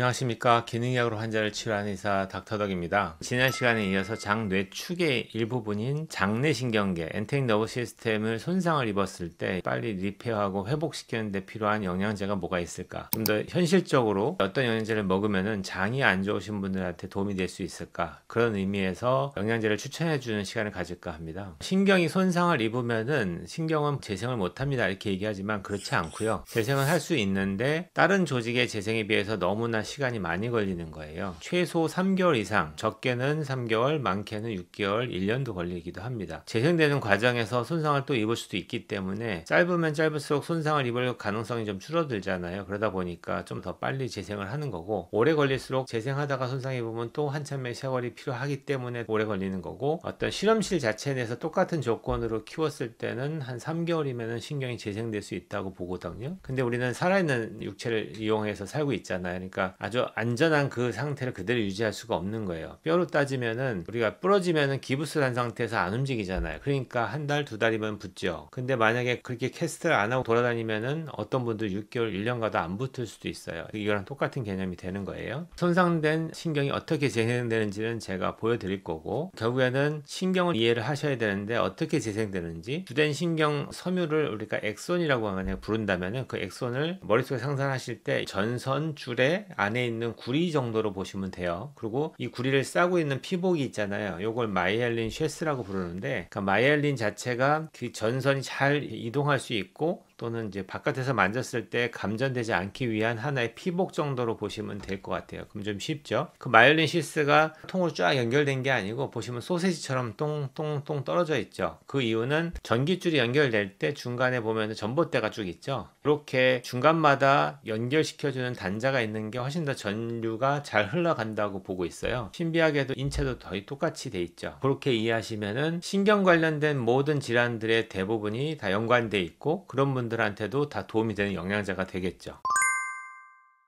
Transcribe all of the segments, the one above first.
안녕하십니까 기능약으로 환자를 치료하는 의사 닥터덕입니다 지난 시간에 이어서 장뇌축의 일부분인 장내신경계 엔테인 너브 시스템을 손상을 입었을 때 빨리 리페어하고 회복시키는데 필요한 영양제가 뭐가 있을까 좀 더 현실적으로 어떤 영양제를 먹으면 장이 안 좋으신 분들한테 도움이 될 수 있을까 그런 의미에서 영양제를 추천해 주는 시간을 가질까 합니다 신경이 손상을 입으면 신경은 재생을 못합니다 이렇게 얘기하지만 그렇지 않고요 재생을 할 수 있는데 다른 조직의 재생에 비해서 너무나 시간이 많이 걸리는 거예요. 최소 3개월 이상, 적게는 3개월, 많게는 6개월, 1년도 걸리기도 합니다. 재생되는 과정에서 손상을 또 입을 수도 있기 때문에 짧으면 짧을수록 손상을 입을 가능성이 좀 줄어들잖아요. 그러다 보니까 좀 더 빨리 재생을 하는 거고 오래 걸릴수록 재생하다가 손상 입보면또 한참의 세월이 필요하기 때문에 오래 걸리는 거고 어떤 실험실 자체 내에서 똑같은 조건으로 키웠을 때는 한 3개월이면 신경이 재생될 수 있다고 보거든요. 근데 우리는 살아있는 육체를 이용해서 살고 있잖아요. 그러니까 아주 안전한 그 상태를 그대로 유지할 수가 없는 거예요. 뼈로 따지면은 우리가 부러지면은 기부스 한 상태에서 안 움직이잖아요. 그러니까 한 달, 두 달이면 붙죠. 근데 만약에 그렇게 캐스트를 안 하고 돌아다니면은 어떤 분들 6개월, 1년 가도 안 붙을 수도 있어요. 이거랑 똑같은 개념이 되는 거예요. 손상된 신경이 어떻게 재생되는지는 제가 보여드릴 거고 결국에는 신경을 이해를 하셔야 되는데 어떻게 재생되는지 주된 신경 섬유를 우리가 엑손이라고 만약 부른다면은 그 엑손을 머릿속에 상상하실 때 전선줄에 안 안에 있는 구리 정도로 보시면 돼요. 그리고 이 구리를 싸고 있는 피복이 있잖아요. 요걸 마이엘린 쉐스라고 부르는데 그 마이엘린 자체가 그 전선이 잘 이동할 수 있고 또는 이제 바깥에서 만졌을 때 감전되지 않기 위한 하나의 피복 정도로 보시면 될 것 같아요. 그럼 좀 쉽죠? 그 마이올린 시스가 통으로 쫙 연결된 게 아니고 보시면 소세지처럼 똥똥똥 떨어져 있죠. 그 이유는 전기줄이 연결될 때 중간에 보면 전봇대가 쭉 있죠. 이렇게 중간마다 연결시켜주는 단자가 있는 게 훨씬 더 전류가 잘 흘러간다고 보고 있어요. 신비하게도 인체도 거의 똑같이 돼 있죠. 그렇게 이해하시면은 신경 관련된 모든 질환들의 대부분이 다 연관돼 있고 그런 분들 분들한테도 다 도움이 되는 영양제가 되겠죠.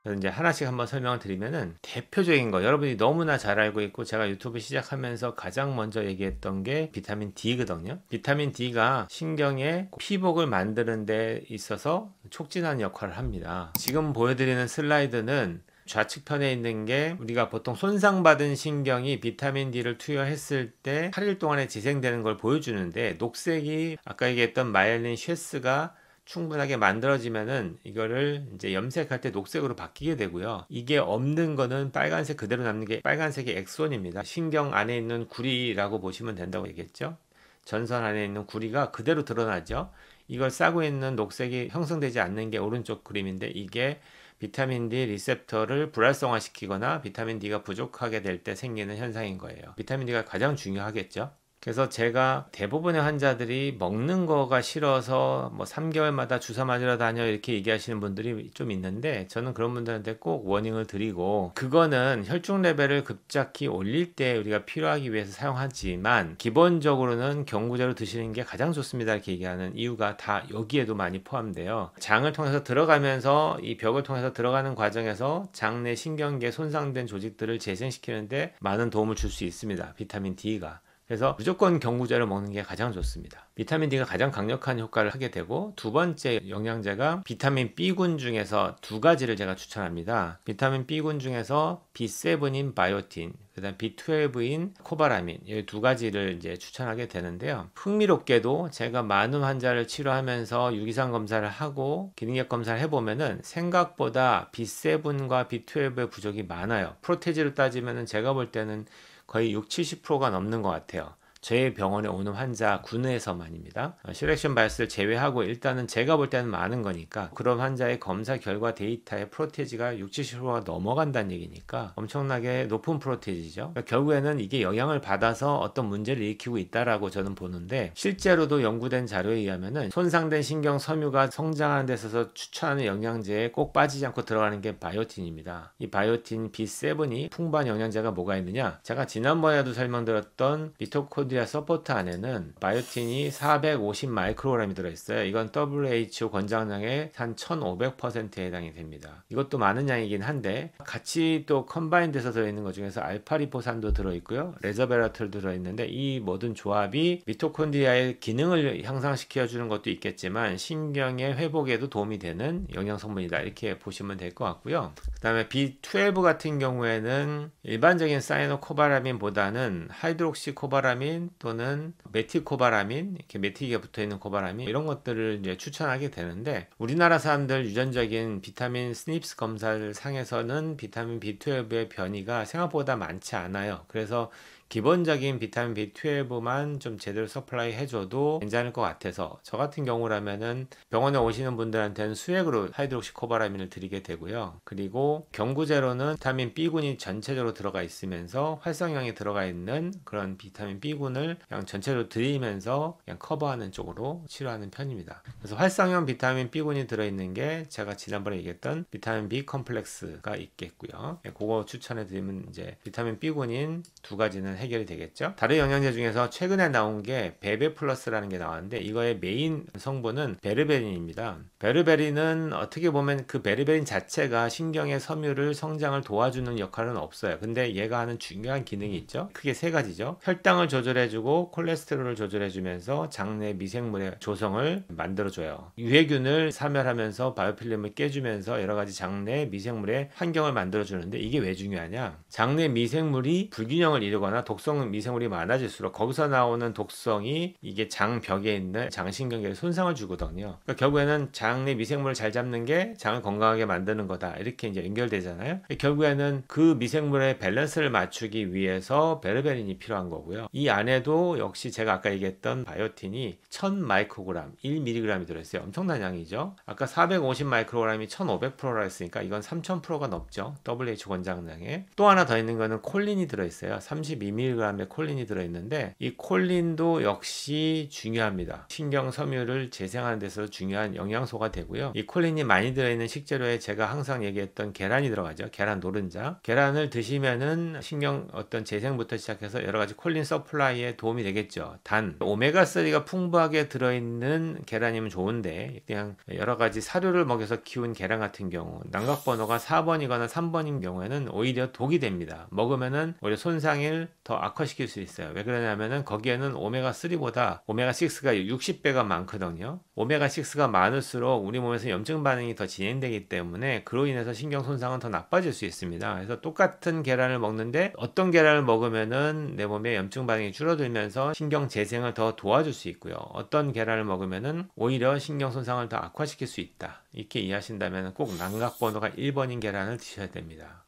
그래서 이제 하나씩 한번 설명을 드리면은 대표적인 거 여러분이 너무나 잘 알고 있고 제가 유튜브 시작하면서 가장 먼저 얘기했던 게 비타민 D거든요. 비타민 D가 신경의 피복을 만드는 데 있어서 촉진하는 역할을 합니다. 지금 보여드리는 슬라이드는 좌측편에 있는 게 우리가 보통 손상받은 신경이 비타민 D를 투여했을 때 8일 동안에 재생되는 걸 보여주는데 녹색이 아까 얘기했던 마일린 쉐스가 충분하게 만들어지면은 이거를 이제 염색할 때 녹색으로 바뀌게 되고요. 이게 없는 거는 빨간색 그대로 남는 게빨간색의 엑손입니다. 신경 안에 있는 구리라고 보시면 된다고 얘기했죠. 전선 안에 있는 구리가 그대로 드러나죠. 이걸 싸고 있는 녹색이 형성되지 않는 게 오른쪽 그림인데 이게 비타민 D 리셉터를 불활성화시키거나 비타민 D가 부족하게 될 때 생기는 현상인 거예요. 비타민 D가 가장 중요하겠죠. 그래서 제가 대부분의 환자들이 먹는 거가 싫어서 뭐 3개월마다 주사 맞으러 다녀 이렇게 얘기하시는 분들이 좀 있는데 저는 그런 분들한테 꼭 워닝을 드리고 그거는 혈중 레벨을 급작히 올릴 때 우리가 필요하기 위해서 사용하지만 기본적으로는 경구제로 드시는 게 가장 좋습니다 이렇게 얘기하는 이유가 다 여기에도 많이 포함돼요. 장을 통해서 들어가면서 이 벽을 통해서 들어가는 과정에서 장내 신경계 손상된 조직들을 재생시키는데 많은 도움을 줄 수 있습니다. 비타민 D가. 그래서 무조건 경구제를 먹는 게 가장 좋습니다. 비타민 D가 가장 강력한 효과를 하게 되고 두 번째 영양제가 비타민 B군 중에서 두 가지를 제가 추천합니다. 비타민 B군 중에서 B7인 바이오틴, 그다음 B12인 코바라민 이 두 가지를 이제 추천하게 되는데요. 흥미롭게도 제가 많은 환자를 치료하면서 유기상 검사를 하고 기능력 검사를 해보면은 생각보다 B7과 B12의 부족이 많아요. 프로테지로 따지면은 제가 볼 때는 거의 6, 0 70%가 넘는 것 같아요. 저희 병원에 오는 환자 군에서만입니다. 어, 실렉션 바이스를 제외하고 일단은 제가 볼 때는 많은 거니까 그런 환자의 검사 결과 데이터의 프로테지가 60, 가 넘어간다는 얘기니까 엄청나게 높은 프로테지죠. 그러니까 결국에는 이게 영향을 받아서 어떤 문제를 일으키고 있다라고 저는 보는데 실제로도 연구된 자료에 의하면은 손상된 신경 섬유가 성장하는 데 있어서 추천하는 영양제에 꼭 빠지지 않고 들어가는 게 바이오틴입니다. 이 바이오틴 B7이 풍부한 영양제가 뭐가 있느냐? 제가 지난번에도 설명드렸던 리토코딘 미토콘아 서포트 안에는 바이오틴이450 마이크로그램이 들어있어요. 이건 WHO 권장량의 한 1500%에 해당이 됩니다. 이것도 많은 양이긴 한데 같이 또 컴바인돼서 들어있는 것 중에서 알파리포산도 들어있고요. 레저베라톨 들어있는데 이 모든 조합이 미토콘드리아의 기능을 향상시켜주는 것도 있겠지만 신경의 회복에도 도움이 되는 영양 성분이다 이렇게 보시면 될 것 같고요. 그 다음에 B12 같은 경우에는 일반적인 사이노코바라민보다는 하이드록시코바라민 코바라민 또는 메틸코바라민 이렇게 메틸기가 붙어 있는 코바라민 이런 것들을 이제 추천하게 되는데 우리나라 사람들 유전적인 비타민 스닙스 검사를 상에서는 비타민 B12의 변이가 생각보다 많지 않아요. 그래서 기본적인 비타민 B12만 좀 제대로 서플라이 해줘도 괜찮을 것 같아서 저 같은 경우라면은 병원에 오시는 분들한테는 수액으로 하이드록시 코바라민을 드리게 되고요. 그리고 경구제로는 비타민 B군이 전체적으로 들어가 있으면서 활성형이 들어가 있는 그런 비타민 B군을 그냥 전체로 드리면서 그냥 커버하는 쪽으로 치료하는 편입니다. 그래서 활성형 비타민 B군이 들어있는 게 제가 지난번에 얘기했던 비타민 B 컴플렉스가 있겠고요. 예, 그거 추천해 드리면 이제 비타민 B군인 두 가지는 해결이 되겠죠. 다른 영양제 중에서 최근에 나온 게 베베 플러스라는 게 나왔는데 이거의 메인 성분은 베르베린입니다. 베르베린은 어떻게 보면 그 베르베린 자체가 신경의 섬유를 성장을 도와주는 역할은 없어요. 근데 얘가 하는 중요한 기능이 있죠. 크게 세 가지죠. 혈당을 조절해주고 콜레스테롤을 조절해주면서 장내 미생물의 조성을 만들어줘요. 유해균을 사멸하면서 바이오필름을 깨주면서 여러 가지 장내 미생물의 환경을 만들어주는데 이게 왜 중요하냐? 장내 미생물이 불균형을 이루거나 독성 미생물이 많아질수록 거기서 나오는 독성이 이게 장벽에 있는 장신경계에 손상을 주거든요. 그러니까 결국에는 장내 미생물을 잘 잡는 게 장을 건강하게 만드는 거다. 이렇게 이제 연결되잖아요. 결국에는 그 미생물의 밸런스를 맞추기 위해서 베르베린이 필요한 거고요. 이 안에도 역시 제가 아까 얘기했던 바이오틴이 1000 마이크로그램, 1mg이 들어있어요. 엄청난 양이죠. 아까 450 마이크로그램이 1500%라 했으니까 이건 3000%가 넘죠. w h 권장량에. 또 하나 더 있는 거는 콜린이 들어있어요. 32mg 아밀감에 콜린이 들어있는데 이 콜린도 역시 중요합니다. 신경 섬유를 재생하는 데서 중요한 영양소가 되고요. 이 콜린이 많이 들어있는 식재료에 제가 항상 얘기했던 계란이 들어가죠. 계란 노른자. 계란을 드시면은 신경 어떤 재생부터 시작해서 여러 가지 콜린 서플라이에 도움이 되겠죠. 단 오메가3가 풍부하게 들어있는 계란이면 좋은데 그냥 여러 가지 사료를 먹여서 키운 계란 같은 경우 난각 번호가 4번이거나 3번인 경우에는 오히려 독이 됩니다. 먹으면은 오히려 손상일 더 악화시킬 수 있어요. 왜 그러냐면은 거기에는 오메가3보다 오메가6가 60배가 많거든요. 오메가6가 많을수록 우리 몸에서 염증 반응이 더 진행되기 때문에 그로 인해서 신경 손상은 더 나빠질 수 있습니다. 그래서 똑같은 계란을 먹는데 어떤 계란을 먹으면은 내 몸에 염증 반응이 줄어들면서 신경 재생을 더 도와줄 수 있고요. 어떤 계란을 먹으면은 오히려 신경 손상을 더 악화시킬 수 있다. 이렇게 이해하신다면 꼭난각 번호가 1번인 계란을 드셔야 됩니다.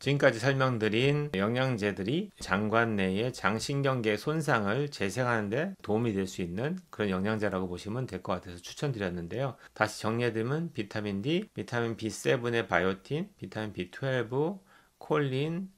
지금까지 설명드린 영양제들이 장관 내에 장신경계 손상을 재생하는데 도움이 될 수 있는 그런 영양제라고 보시면 될 것 같아서 추천드렸는데요. 다시 정리해드리면 비타민 D, 비타민 B7의 바이오틴, 비타민 B12, 콜린,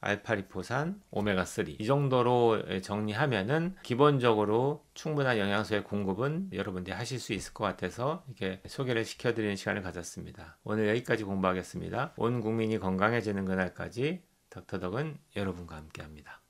알파리포산, 오메가3 이 정도로 예, 정리하면은 기본적으로 충분한 영양소의 공급은 여러분들이 하실 수 있을 것 같아서 이렇게 소개를 시켜드리는 시간을 가졌습니다. 오늘 여기까지 공부하겠습니다. 온 국민이 건강해지는 그날까지 닥터덕은 여러분과 함께합니다.